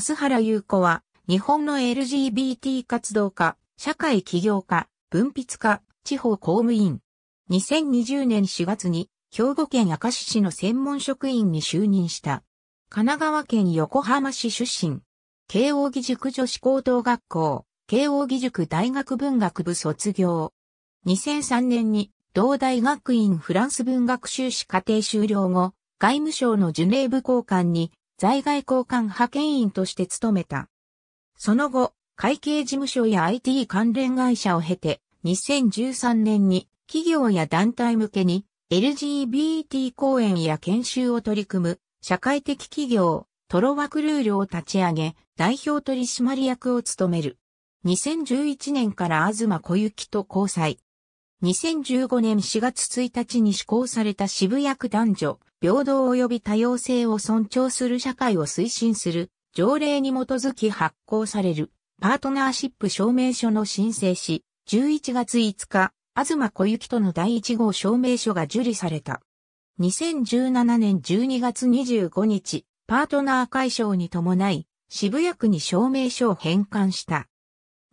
増原優子は、日本の LGBT 活動家、社会起業家、文筆家、地方公務員。2020年4月に、兵庫県明石市の専門職員に就任した。神奈川県横浜市出身。慶応義塾女子高等学校、慶応義塾大学文学部卒業。2003年に、同大学院フランス文学修士課程修了後、外務省のジュネーブ交換に在外交換派遣員として務めた。その後、会計事務所や IT 関連会社を経て、2013年に企業や団体向けに LGBT 講演や研修を取り組む社会的企業トロワクルールを立ち上げ代表取締役を務める。2011年から東小雪と交際。2015年4月1日に施行された渋谷区男女平等及び多様性を尊重する社会を推進する条例に基づき発行されるパートナーシップ証明書の申請し、11月5日、東小雪との第1号証明書が受理された。2017年12月25日、パートナー解消に伴い、渋谷区に証明書を返還した。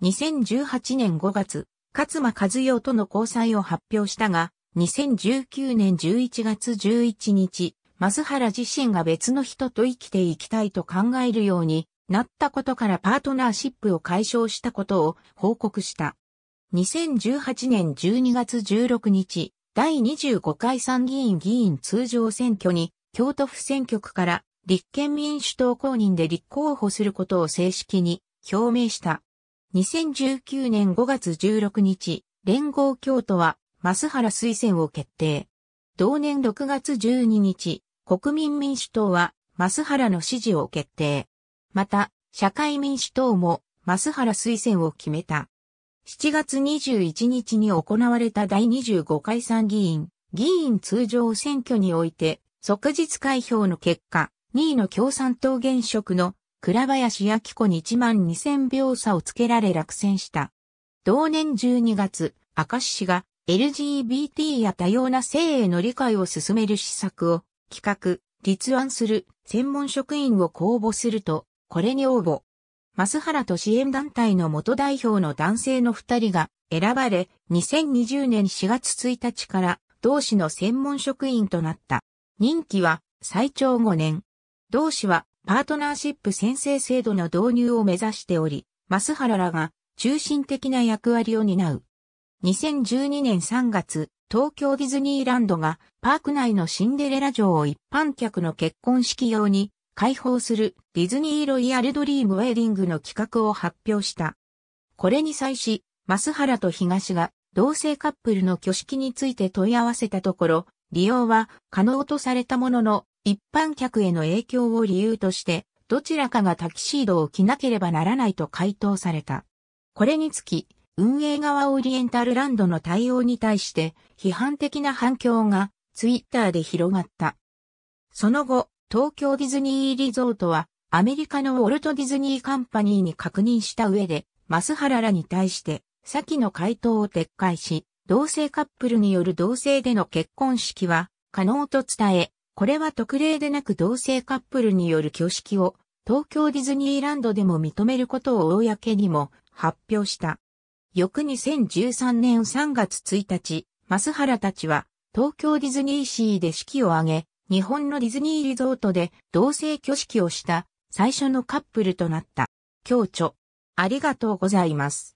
2018年5月、勝間和代との交際を発表したが、2019年11月11日、松原自身が別の人と生きていきたいと考えるようになったことからパートナーシップを解消したことを報告した。2018年12月16日、第25回参議院議員通常選挙に京都府選挙区から立憲民主党公認で立候補することを正式に表明した。2019年5月16日、連合京都は増原推薦を決定。同年6月12日、国民民主党は、増原の支持を決定。また、社会民主党も、増原推薦を決めた。7月21日に行われた第25回参議院、議員通常選挙において、即日開票の結果、2位の共産党現職の倉林明子に1万2000票差をつけられ落選した。同年12月、明石氏が LGBT や多様な性への理解を進める施策を企画、立案する専門職員を公募すると、これに応募。ハ原と支援団体の元代表の男性の二人が選ばれ、2020年4月1日から同志の専門職員となった。任期は最長5年。同氏はパートナーシップ先生制度の導入を目指しており、ハ原らが中心的な役割を担う。2012年3月、東京ディズニーランドがパーク内のシンデレラ城を一般客の結婚式用に開放するディズニーロイヤルドリームウェディングの企画を発表した。これに際し、増原と東が同性カップルの挙式について問い合わせたところ、利用は可能とされたものの、一般客への影響を理由として、どちらかがタキシードを着なければならないと回答された。これにつき、運営側オリエンタルランドの対応に対して批判的な反響がツイッターで広がった。その後、東京ディズニーリゾートはアメリカのウォルト・ディズニー・カンパニーに確認した上で、マスハラらに対して先の回答を撤回し、同性カップルによる同性での結婚式は可能と伝え、これは特例でなく同性カップルによる挙式を東京ディズニーランドでも認めることを公にも発表した。翌2013年3月1日、マスハラたちは東京ディズニーシーで式を挙げ、日本のディズニーリゾートで同性挙式をした最初のカップルとなった。共著、ありがとうございます。